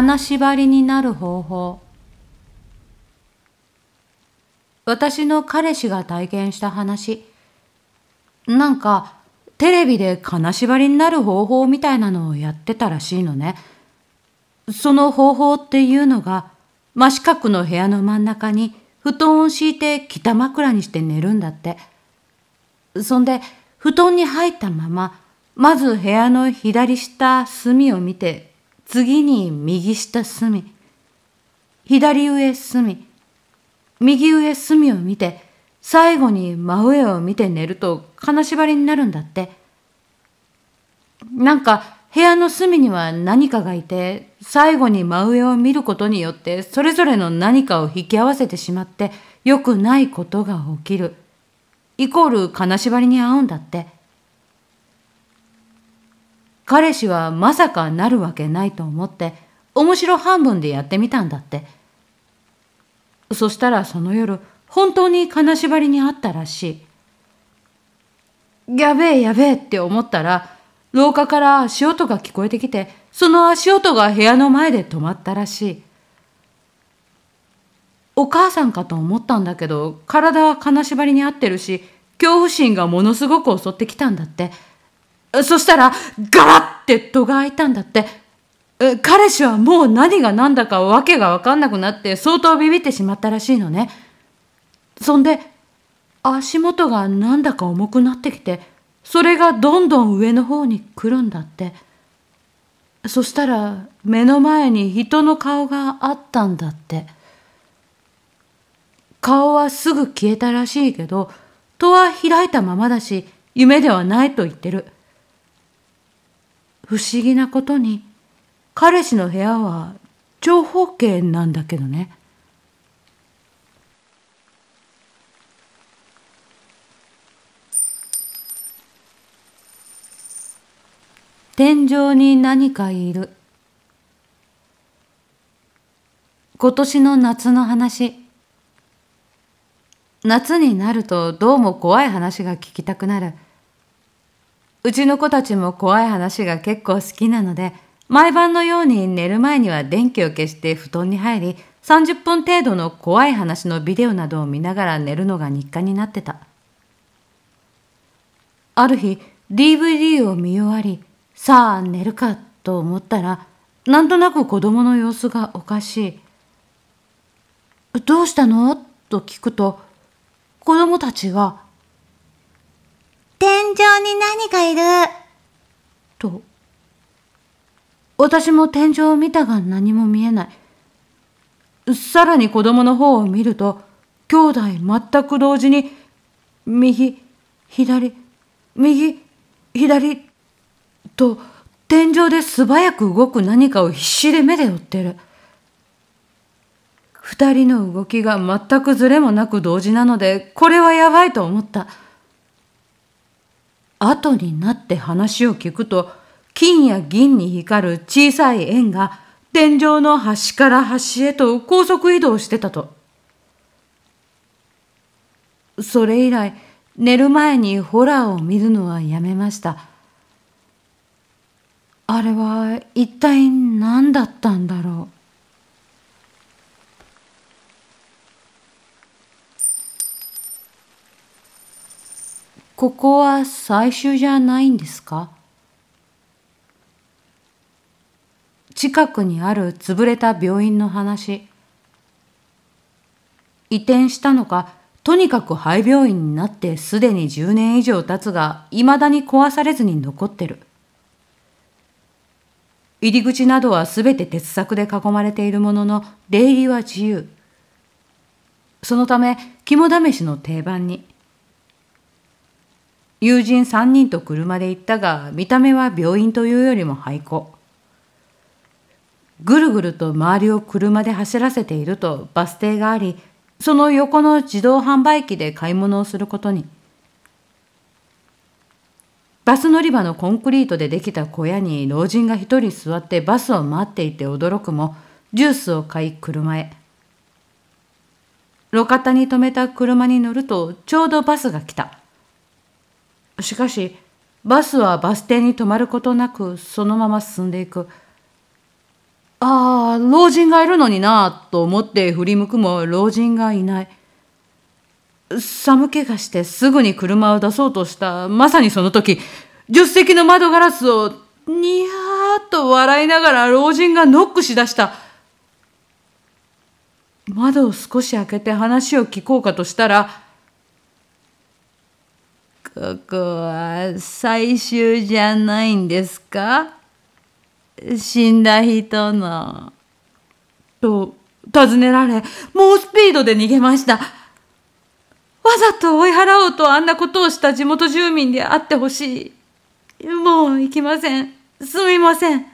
金縛りになる方法私の彼氏が体験した話なんかテレビで金縛りになる方法みたいなのをやってたらしいのねその方法っていうのが真四角の部屋の真ん中に布団を敷いて北枕にして寝るんだってそんで布団に入ったまままず部屋の左下隅を見て次に右下隅、左上隅、右上隅を見て、最後に真上を見て寝ると金縛りになるんだって。なんか部屋の隅には何かがいて、最後に真上を見ることによって、それぞれの何かを引き合わせてしまって、良くないことが起きる。イコール金縛りに合うんだって。彼氏はまさかなるわけないと思って面白半分でやってみたんだってそしたらその夜本当に金縛りにあったらしいやべえやべえって思ったら廊下から足音が聞こえてきてその足音が部屋の前で止まったらしいお母さんかと思ったんだけど体は金縛りに合ってるし恐怖心がものすごく襲ってきたんだってそしたら、ガラッて戸が開いたんだって。彼氏はもう何が何だか訳がわかんなくなって相当ビビってしまったらしいのね。そんで、足元がなんだか重くなってきて、それがどんどん上の方に来るんだって。そしたら目の前に人の顔があったんだって。顔はすぐ消えたらしいけど、戸は開いたままだし、夢ではないと言ってる。不思議なことに彼氏の部屋は長方形なんだけどね。天井に何かいる。今年の夏の話。夏になるとどうも怖い話が聞きたくなる。うちの子たちも怖い話が結構好きなので、毎晩のように寝る前には電気を消して布団に入り、30分程度の怖い話のビデオなどを見ながら寝るのが日課になってた。ある日、DVD を見終わり、さあ寝るかと思ったら、なんとなく子供の様子がおかしい。どうしたのと聞くと、子供たちが、天井に何かいる。と。私も天井を見たが何も見えない。さらに子供の方を見ると、兄弟全く同時に、右、左、右、左、と、天井で素早く動く何かを必死で目で追ってる。二人の動きが全くずれもなく同時なので、これはやばいと思った。後になって話を聞くと金や銀に光る小さい円が天井の端から端へと高速移動してたと。それ以来寝る前にホラーを見るのはやめました。あれは一体何だったんだろう。ここは最終じゃないんですか近くにある潰れた病院の話。移転したのか、とにかく廃病院になってすでに10年以上経つが、未だに壊されずに残ってる。入り口などはすべて鉄柵で囲まれているものの、出入りは自由。そのため、肝試しの定番に。友人3人と車で行ったが、見た目は病院というよりも廃校。ぐるぐると周りを車で走らせているとバス停があり、その横の自動販売機で買い物をすることに。バス乗り場のコンクリートでできた小屋に老人が一人座ってバスを待っていて驚くも、ジュースを買い車へ。路肩に止めた車に乗るとちょうどバスが来た。しかし、バスはバス停に止まることなく、そのまま進んでいく。ああ、老人がいるのになと思って振り向くも老人がいない。寒気がしてすぐに車を出そうとした、まさにその時、助手席の窓ガラスをにやーっと笑いながら老人がノックしだした。窓を少し開けて話を聞こうかとしたら、ここは最終じゃないんですか死んだ人の。と、尋ねられ、猛スピードで逃げました。わざと追い払おうとあんなことをした地元住民であってほしい。もう行きません。すみません。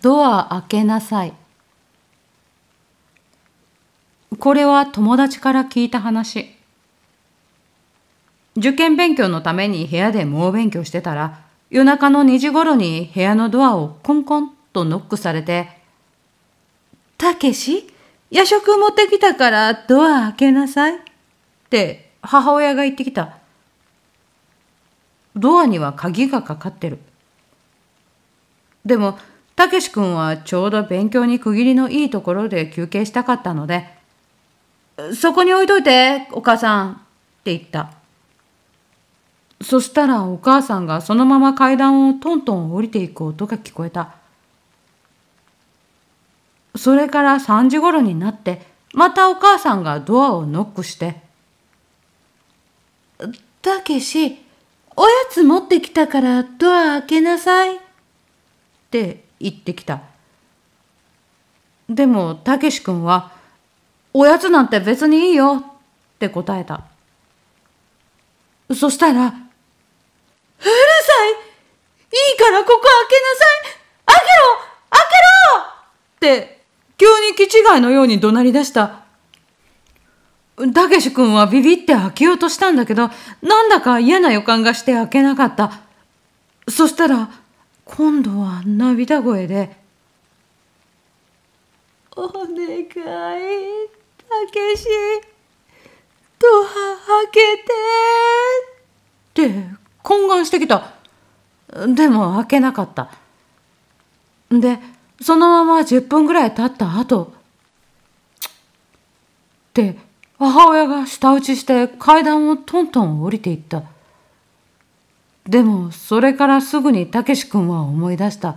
ドア開けなさい。これは友達から聞いた話。受験勉強のために部屋で猛勉強してたら、夜中の2時頃に部屋のドアをコンコンとノックされて、たけし、夜食持ってきたからドア開けなさい。って母親が言ってきた。ドアには鍵がかかってる。でも、たけし君はちょうど勉強に区切りのいいところで休憩したかったので、そこに置いといて、お母さん。って言った。そしたらお母さんがそのまま階段をトントン降りていく音が聞こえた。それから3時頃になって、またお母さんがドアをノックして、たけし、おやつ持ってきたからドア開けなさい。って言ってきた。でも、たけし君は、おやつなんて別にいいよって答えた。そしたら、うるさいいいからここ開けなさい開けろ開けろって急に気違いのように怒鳴り出した。たけし君はビビって開けようとしたんだけど、なんだか嫌な予感がして開けなかった。そしたら、今度は涙声で、お願い。けし、ドア開けて、って懇願してきた。でも開けなかった。で、そのまま10分ぐらい経った後、って母親が舌打ちして階段をトントン降りていった。でもそれからすぐにたけし君は思い出した。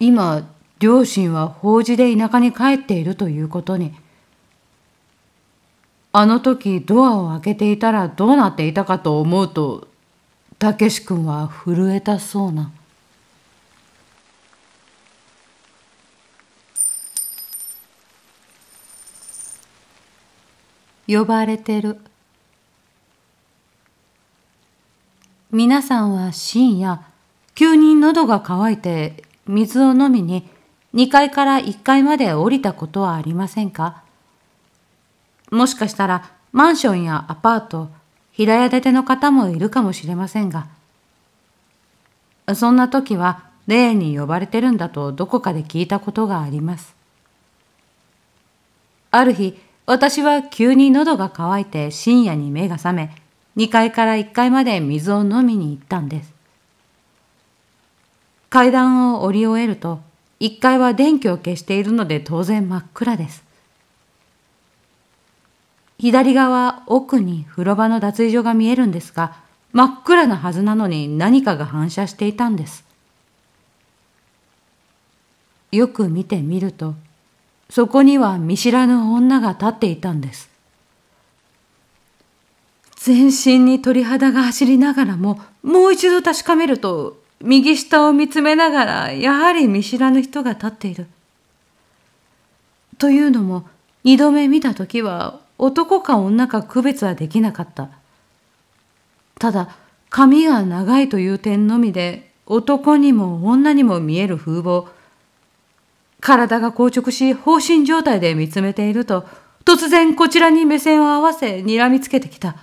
今両親は法事で田舎に帰っているということに。あの時ドアを開けていたらどうなっていたかと思うと、たけし君は震えたそうな。呼ばれてる。皆さんは深夜、急に喉が渇いて水を飲みに2階から1階まで降りたことはありませんかもしかしたらマンションやアパート、平屋建ての方もいるかもしれませんが、そんな時は例に呼ばれてるんだとどこかで聞いたことがあります。ある日、私は急に喉が渇いて深夜に目が覚め、2階から1階まで水を飲みに行ったんです。階段を降り終えると、1階は電気を消しているので当然真っ暗です。左側奥に風呂場の脱衣所が見えるんですが、真っ暗なはずなのに何かが反射していたんです。よく見てみると、そこには見知らぬ女が立っていたんです。全身に鳥肌が走りながらも、もう一度確かめると、右下を見つめながら、やはり見知らぬ人が立っている。というのも、二度目見た時は、男か女か区別はできなかった。ただ、髪が長いという点のみで、男にも女にも見える風貌。体が硬直し、放心状態で見つめていると、突然こちらに目線を合わせ、睨みつけてきた。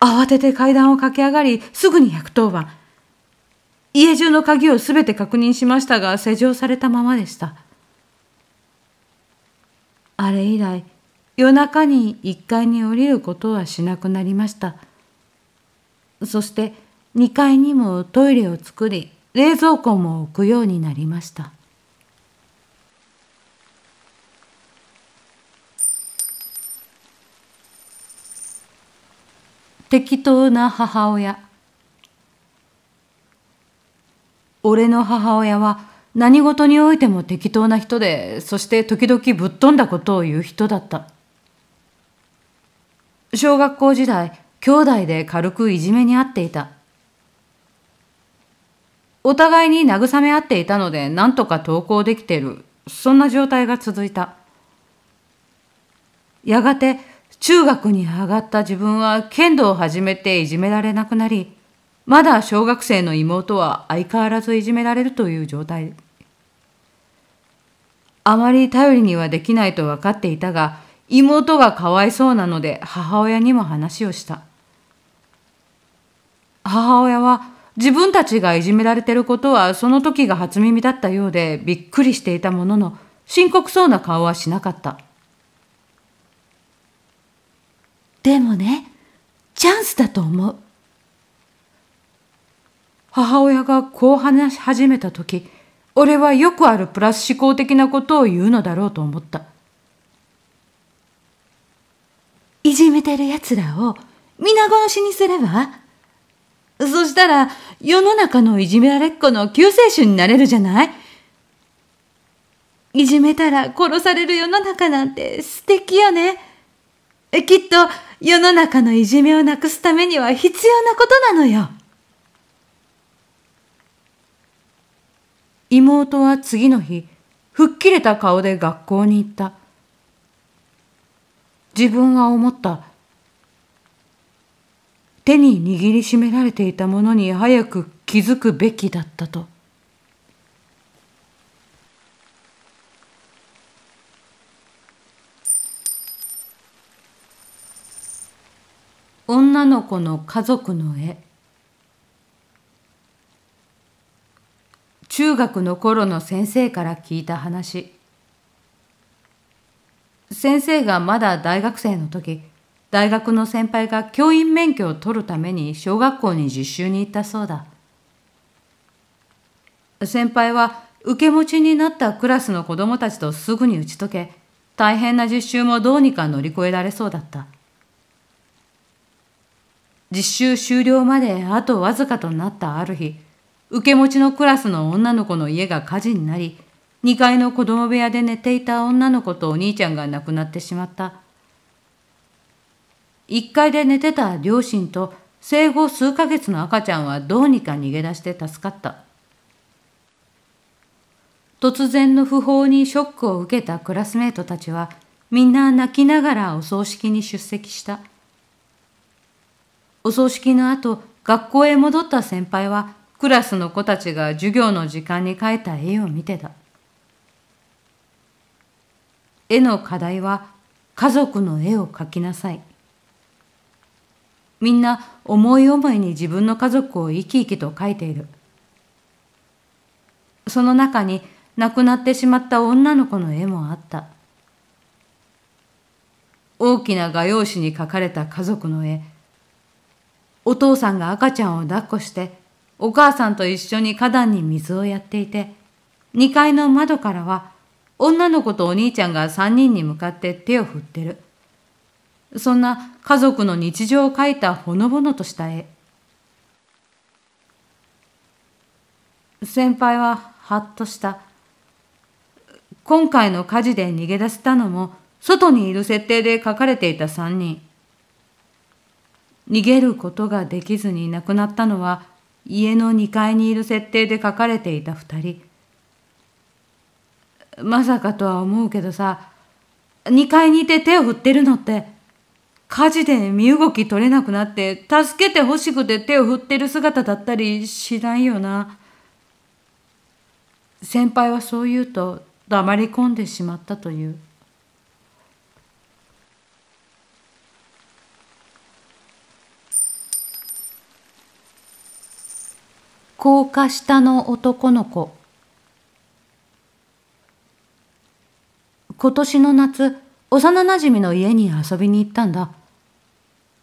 慌てて階段を駆け上がり、すぐに110番。家中の鍵をすべて確認しましたが、施錠されたままでした。あれ以来、夜中に1階に降りることはしなくなりました。そして2階にもトイレを作り、冷蔵庫も置くようになりました。適当な母親。俺の母親は何事においても適当な人で、そして時々ぶっ飛んだことを言う人だった。小学校時代、兄弟で軽くいじめにあっていた。お互いに慰め合っていたので、何とか登校できている。そんな状態が続いた。やがて、中学に上がった自分は剣道を始めていじめられなくなり、まだ小学生の妹は相変わらずいじめられるという状態。あまり頼りにはできないと分かっていたが、妹がかわいそうなので母親にも話をした。母親は自分たちがいじめられてることはその時が初耳だったようでびっくりしていたものの、深刻そうな顔はしなかった。でもね、チャンスだと思う。母親がこう話し始めた時、俺はよくあるプラス思考的なことを言うのだろうと思った。いじめてる奴らを皆殺しにすればそしたら世の中のいじめられっ子の救世主になれるじゃないいじめたら殺される世の中なんて素敵よね。きっと世の中のいじめをなくすためには必要なことなのよ。妹は次の日、吹っ切れた顔で学校に行った。自分は思った。手に握りしめられていたものに早く気づくべきだったと。女の子の家族の絵中学の頃の先生から聞いた話先生がまだ大学生の時大学の先輩が教員免許を取るために小学校に実習に行ったそうだ先輩は受け持ちになったクラスの子供たちとすぐに打ち解け大変な実習もどうにか乗り越えられそうだった実習終了まであとわずかとなったある日受け持ちのクラスの女の子の家が火事になり、2階の子供部屋で寝ていた女の子とお兄ちゃんが亡くなってしまった。1階で寝てた両親と生後数ヶ月の赤ちゃんはどうにか逃げ出して助かった。突然の訃報にショックを受けたクラスメートたちはみんな泣きながらお葬式に出席した。お葬式の後、学校へ戻った先輩はクラスの子たちが授業の時間に描いた絵を見てた。絵の課題は家族の絵を描きなさい。みんな思い思いに自分の家族を生き生きと描いている。その中に亡くなってしまった女の子の絵もあった。大きな画用紙に描かれた家族の絵。お父さんが赤ちゃんを抱っこしてお母さんと一緒に花壇に水をやっていて、2階の窓からは女の子とお兄ちゃんが3人に向かって手を振ってる。そんな家族の日常を描いたほのぼのとした絵。先輩ははっとした。今回の火事で逃げ出せたのも、外にいる設定で書かれていた3人。逃げることができずに亡くなったのは、家の2階にいる設定で書かれていた2人まさかとは思うけどさ2階にいて手を振ってるのって火事で身動き取れなくなって助けてほしくて手を振ってる姿だったりしないよな先輩はそう言うと黙り込んでしまったという。高架下の男の子今年の夏幼なじみの家に遊びに行ったんだ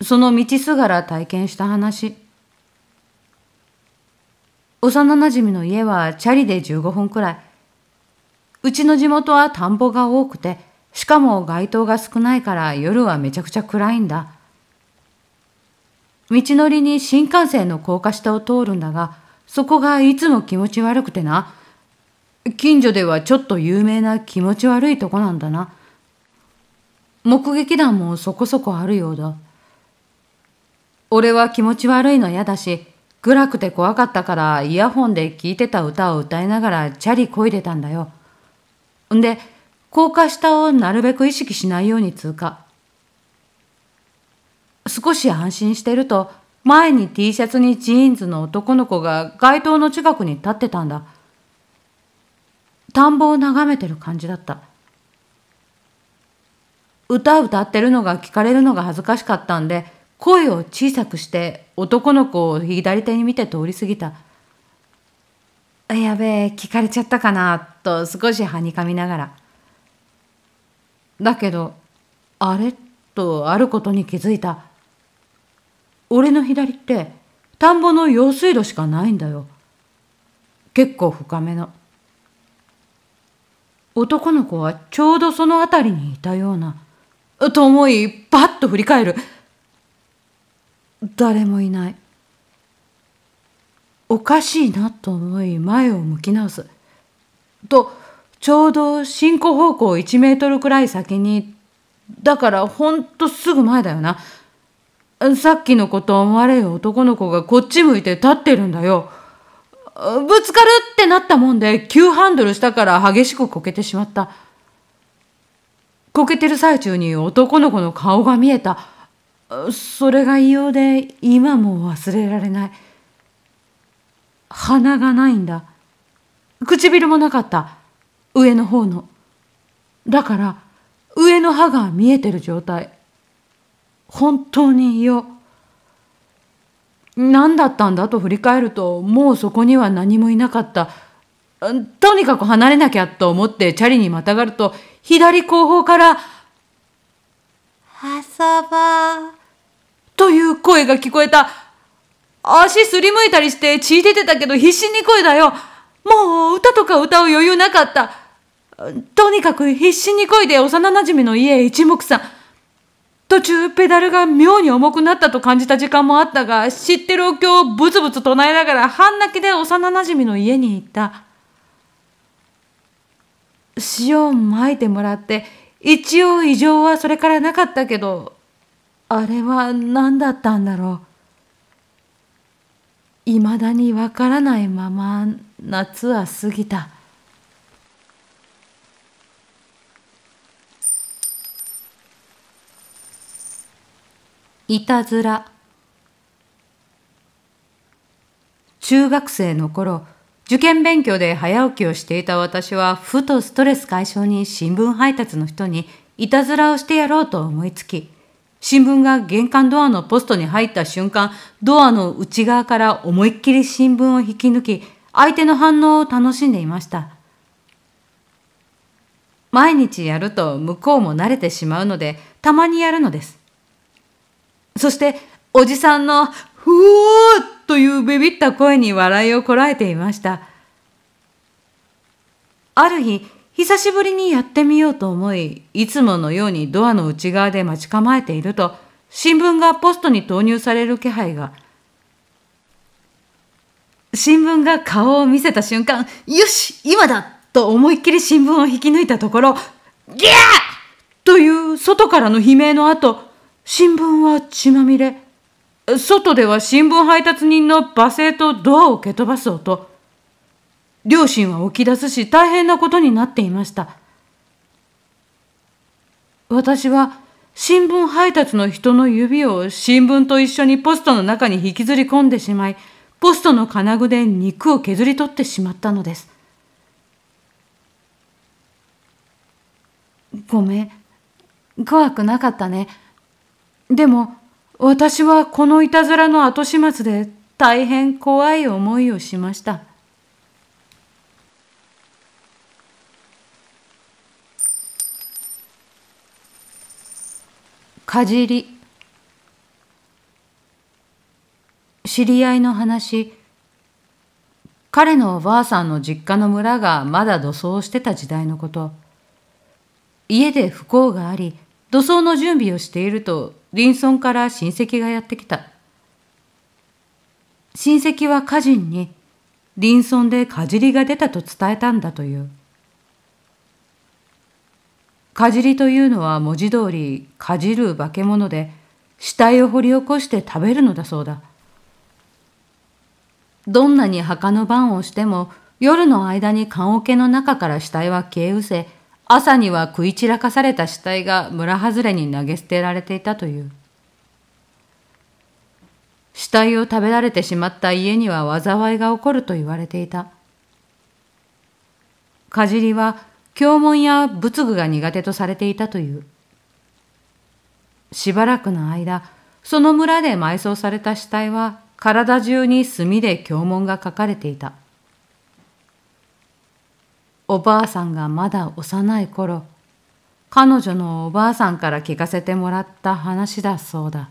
その道すがら体験した話幼なじみの家はチャリで15分くらいうちの地元は田んぼが多くてしかも街灯が少ないから夜はめちゃくちゃ暗いんだ道のりに新幹線の高架下を通るんだがそこがいつも気持ち悪くてな。近所ではちょっと有名な気持ち悪いとこなんだな。目撃談もそこそこあるようだ。俺は気持ち悪いの嫌だし、暗くて怖かったからイヤホンで聴いてた歌を歌いながらチャリこいでたんだよ。んで、高架下をなるべく意識しないように通過。少し安心してると、前に T シャツにジーンズの男の子が街灯の近くに立ってたんだ。田んぼを眺めてる感じだった。歌歌ってるのが聞かれるのが恥ずかしかったんで、声を小さくして男の子を左手に見て通り過ぎた。やべえ、聞かれちゃったかな、と少しはにかみながら。だけど、あれとあることに気づいた。俺の左って田んぼの用水路しかないんだよ。結構深めの。男の子はちょうどその辺りにいたような。と思い、パッと振り返る。誰もいない。おかしいなと思い前を向き直す。と、ちょうど進行方向1メートルくらい先に、だからほんとすぐ前だよな。さっきのこと思われる男の子がこっち向いて立ってるんだよ。ぶつかるってなったもんで、急ハンドルしたから激しくこけてしまった。こけてる最中に男の子の顔が見えた。それが異様で、今も忘れられない。鼻がないんだ。唇もなかった。上の方の。だから、上の歯が見えてる状態。本当によ。何だったんだと振り返ると、もうそこには何もいなかった。とにかく離れなきゃと思ってチャリにまたがると、左後方から、遊ぼう。という声が聞こえた。足すりむいたりして血出てたけど必死に声だよ。もう歌とか歌う余裕なかった。とにかく必死に声で幼馴染の家へ一目散。途中ペダルが妙に重くなったと感じた時間もあったが、知ってるお経をブツブツ唱えながら半泣きで幼馴染の家に行った。塩をまいてもらって、一応異常はそれからなかったけど、あれは何だったんだろう。いまだにわからないまま夏は過ぎた。いたずら中学生の頃受験勉強で早起きをしていた私はふとストレス解消に新聞配達の人にいたずらをしてやろうと思いつき新聞が玄関ドアのポストに入った瞬間ドアの内側から思いっきり新聞を引き抜き相手の反応を楽しんでいました毎日やると向こうも慣れてしまうのでたまにやるのですそして、おじさんの、ふおーというビビった声に笑いをこらえていました。ある日、久しぶりにやってみようと思い、いつものようにドアの内側で待ち構えていると、新聞がポストに投入される気配が。新聞が顔を見せた瞬間、よし今だと思いっきり新聞を引き抜いたところ、ギャーという外からの悲鳴の後、新聞は血まみれ。外では新聞配達人の罵声とドアを蹴飛ばす音。両親は起き出すし大変なことになっていました。私は新聞配達の人の指を新聞と一緒にポストの中に引きずり込んでしまい、ポストの金具で肉を削り取ってしまったのです。ごめん、怖くなかったね。でも私はこのいたずらの後始末で大変怖い思いをしました。かじり知り合いの話彼のおばあさんの実家の村がまだ土葬してた時代のこと家で不幸があり土葬の準備をしていると隣村から親戚がやってきた。親戚は家人に、隣村でかじりが出たと伝えたんだという。かじりというのは文字通りかじる化け物で、死体を掘り起こして食べるのだそうだ。どんなに墓の番をしても、夜の間に棺桶の中から死体は消え失せ、朝には食い散らかされた死体が村外れに投げ捨てられていたという。死体を食べられてしまった家には災いが起こると言われていた。かじりは教文や仏具が苦手とされていたという。しばらくの間、その村で埋葬された死体は体中に墨で経文が書かれていた。おばあさんがまだ幼い頃彼女のおばあさんから聞かせてもらった話だそうだ。